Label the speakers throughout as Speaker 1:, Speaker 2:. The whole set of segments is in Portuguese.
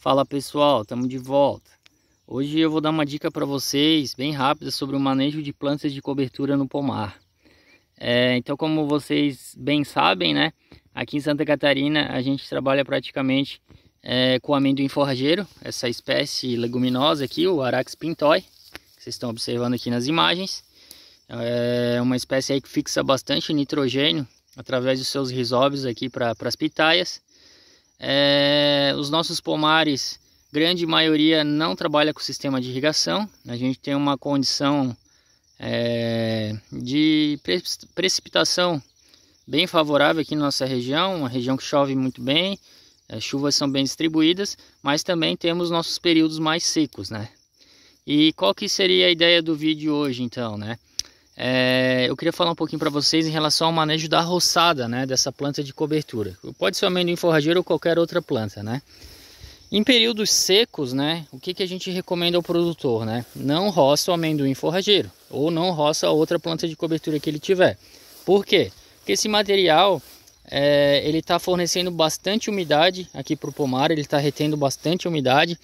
Speaker 1: Fala pessoal, estamos de volta. Hoje eu vou dar uma dica para vocês bem rápida sobre o manejo de plantas de cobertura no pomar. É, então, como vocês bem sabem, né, aqui em Santa Catarina a gente trabalha praticamente é, com amendoim forrageiro, essa espécie leguminosa aqui, o Arax pintoi, que vocês estão observando aqui nas imagens. É uma espécie aí que fixa bastante nitrogênio através dos seus risóbios aqui para as pitaias. É, os nossos pomares, grande maioria não trabalha com sistema de irrigação. A gente tem uma condição é, de precipitação bem favorável aqui na nossa região, uma região que chove muito bem, as é, chuvas são bem distribuídas, mas também temos nossos períodos mais secos, né? E qual que seria a ideia do vídeo hoje, então, né? É, eu queria falar um pouquinho para vocês em relação ao manejo da roçada, né, dessa planta de cobertura. Pode ser o amendoim forrageiro ou qualquer outra planta, né? Em períodos secos, né, o que, que a gente recomenda ao produtor, né? Não roça o amendoim forrageiro ou não roça a outra planta de cobertura que ele tiver. Por quê? Porque esse material é, ele está fornecendo bastante umidade aqui para o pomar, ele está retendo bastante umidade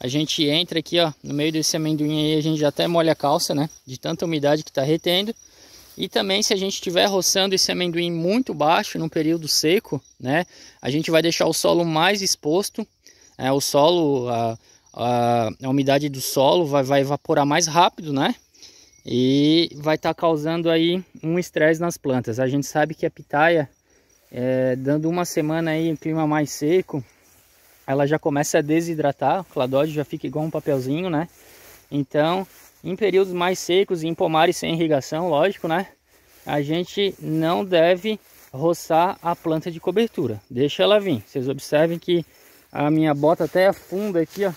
Speaker 1: a gente entra aqui, ó, no meio desse amendoim aí, a gente já até molha a calça, né? De tanta umidade que está retendo. E também se a gente estiver roçando esse amendoim muito baixo, num período seco, né? A gente vai deixar o solo mais exposto. É, o solo, a, a, a umidade do solo vai, vai evaporar mais rápido, né? E vai estar tá causando aí um estresse nas plantas. A gente sabe que a pitaia, é, dando uma semana aí em clima mais seco, ela já começa a desidratar, o cladódio já fica igual um papelzinho, né? Então, em períodos mais secos, em pomares sem irrigação, lógico, né? A gente não deve roçar a planta de cobertura. Deixa ela vir. Vocês observem que a minha bota até afunda aqui, ó,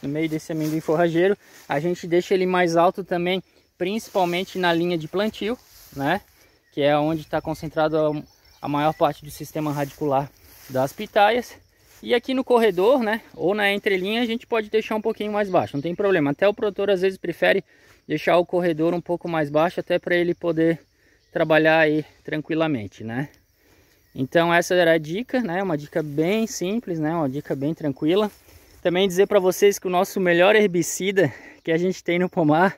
Speaker 1: no meio desse amendoim forrageiro. A gente deixa ele mais alto também, principalmente na linha de plantio, né? Que é onde está concentrado a, a maior parte do sistema radicular das pitaias. E aqui no corredor, né, ou na entrelinha, a gente pode deixar um pouquinho mais baixo, não tem problema. Até o produtor às vezes prefere deixar o corredor um pouco mais baixo, até para ele poder trabalhar aí tranquilamente, né. Então essa era a dica, né, uma dica bem simples, né, uma dica bem tranquila. Também dizer para vocês que o nosso melhor herbicida que a gente tem no pomar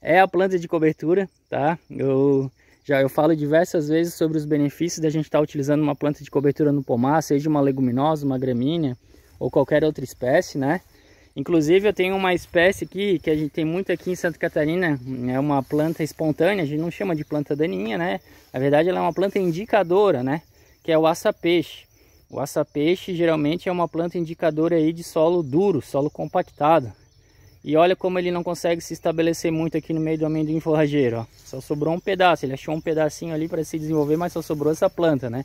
Speaker 1: é a planta de cobertura, tá? Eu já eu falo diversas vezes sobre os benefícios da gente estar tá utilizando uma planta de cobertura no pomar, seja uma leguminosa, uma gramínea ou qualquer outra espécie, né? Inclusive eu tenho uma espécie aqui que a gente tem muito aqui em Santa Catarina, é uma planta espontânea, a gente não chama de planta daninha, né? Na verdade ela é uma planta indicadora, né? Que é o aça-peixe. O aça-peixe geralmente é uma planta indicadora aí de solo duro, solo compactado. E olha como ele não consegue se estabelecer muito aqui no meio do amendoim forrageiro, ó. Só sobrou um pedaço, ele achou um pedacinho ali para se desenvolver, mas só sobrou essa planta, né?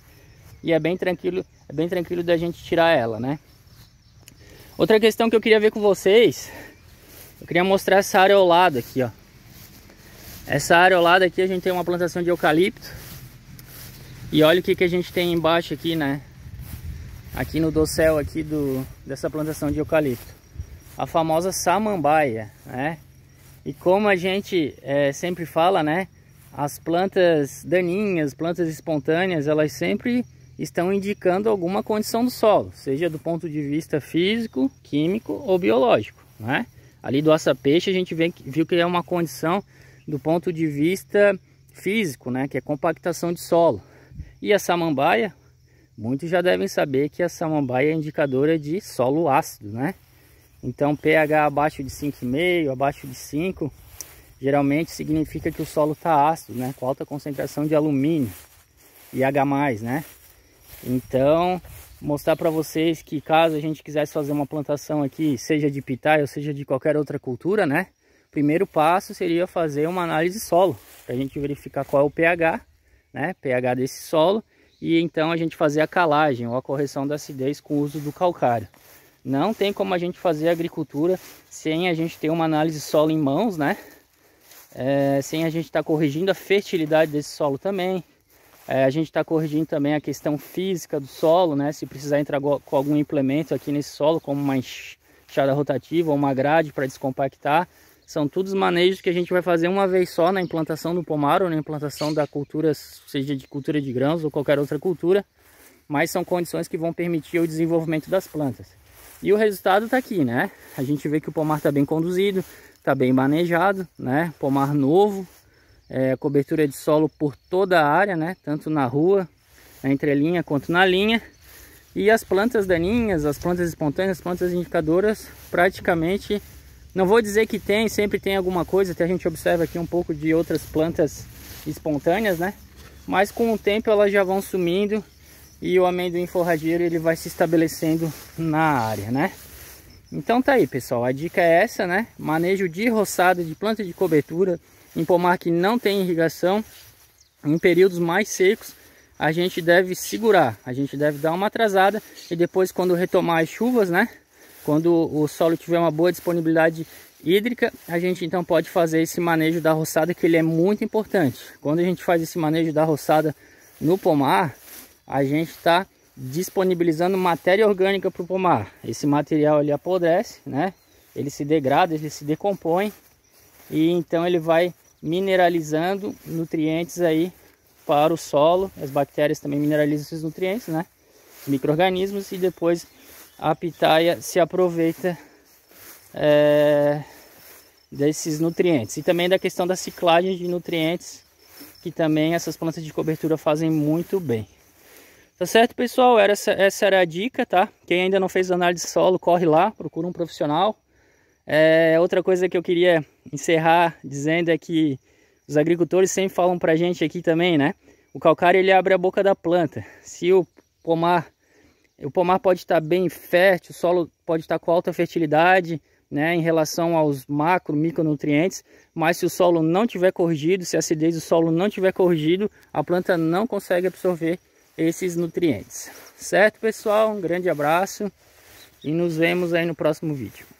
Speaker 1: E é bem tranquilo, é bem tranquilo da gente tirar ela, né? Outra questão que eu queria ver com vocês, eu queria mostrar essa areolada aqui, ó. Essa areolada aqui a gente tem uma plantação de eucalipto. E olha o que, que a gente tem embaixo aqui, né? Aqui no dossel aqui do, dessa plantação de eucalipto a famosa samambaia, né? E como a gente é, sempre fala, né? As plantas daninhas, plantas espontâneas, elas sempre estão indicando alguma condição do solo, seja do ponto de vista físico, químico ou biológico, né? Ali do aça-peixe a gente vê, viu que é uma condição do ponto de vista físico, né? Que é compactação de solo. E a samambaia, muitos já devem saber que a samambaia é indicadora de solo ácido, né? Então pH abaixo de 5,5, abaixo de 5, geralmente significa que o solo está ácido, né? Com alta concentração de alumínio e H+, né? Então, mostrar para vocês que caso a gente quisesse fazer uma plantação aqui, seja de pitaya ou seja de qualquer outra cultura, né? Primeiro passo seria fazer uma análise solo, para a gente verificar qual é o pH, né? pH desse solo, e então a gente fazer a calagem ou a correção da acidez com o uso do calcário. Não tem como a gente fazer agricultura sem a gente ter uma análise solo em mãos, né? É, sem a gente estar tá corrigindo a fertilidade desse solo também. É, a gente está corrigindo também a questão física do solo, né? Se precisar entrar com algum implemento aqui nesse solo, como uma enxada rotativa ou uma grade para descompactar, são todos manejos que a gente vai fazer uma vez só na implantação do pomar ou na implantação da cultura, seja de cultura de grãos ou qualquer outra cultura, mas são condições que vão permitir o desenvolvimento das plantas. E o resultado está aqui, né? A gente vê que o pomar está bem conduzido, está bem manejado, né? Pomar novo, é, cobertura de solo por toda a área, né? Tanto na rua, na entrelinha quanto na linha. E as plantas daninhas, as plantas espontâneas, as plantas indicadoras, praticamente, não vou dizer que tem, sempre tem alguma coisa, até a gente observa aqui um pouco de outras plantas espontâneas, né? Mas com o tempo elas já vão sumindo e o amendoim forrageiro ele vai se estabelecendo na área, né? Então tá aí, pessoal, a dica é essa, né? Manejo de roçada de planta de cobertura em pomar que não tem irrigação, em períodos mais secos, a gente deve segurar, a gente deve dar uma atrasada e depois quando retomar as chuvas, né? Quando o solo tiver uma boa disponibilidade hídrica, a gente então pode fazer esse manejo da roçada que ele é muito importante. Quando a gente faz esse manejo da roçada no pomar, a gente está disponibilizando matéria orgânica para o pomar. Esse material ele apodrece, né? Ele se degrada, ele se decompõe e então ele vai mineralizando nutrientes aí para o solo. As bactérias também mineralizam esses nutrientes, né? Microorganismos e depois a pitaia se aproveita é, desses nutrientes e também da questão da ciclagem de nutrientes que também essas plantas de cobertura fazem muito bem. Tá certo, pessoal? Era essa, essa era a dica, tá? Quem ainda não fez análise de solo, corre lá, procura um profissional. É, outra coisa que eu queria encerrar dizendo é que os agricultores sempre falam pra gente aqui também, né? O calcário ele abre a boca da planta. Se o pomar, o pomar pode estar bem fértil, o solo pode estar com alta fertilidade, né, em relação aos macro, micronutrientes, mas se o solo não tiver corrigido, se a acidez do solo não tiver corrigido, a planta não consegue absorver esses nutrientes. Certo, pessoal? Um grande abraço e nos vemos aí no próximo vídeo.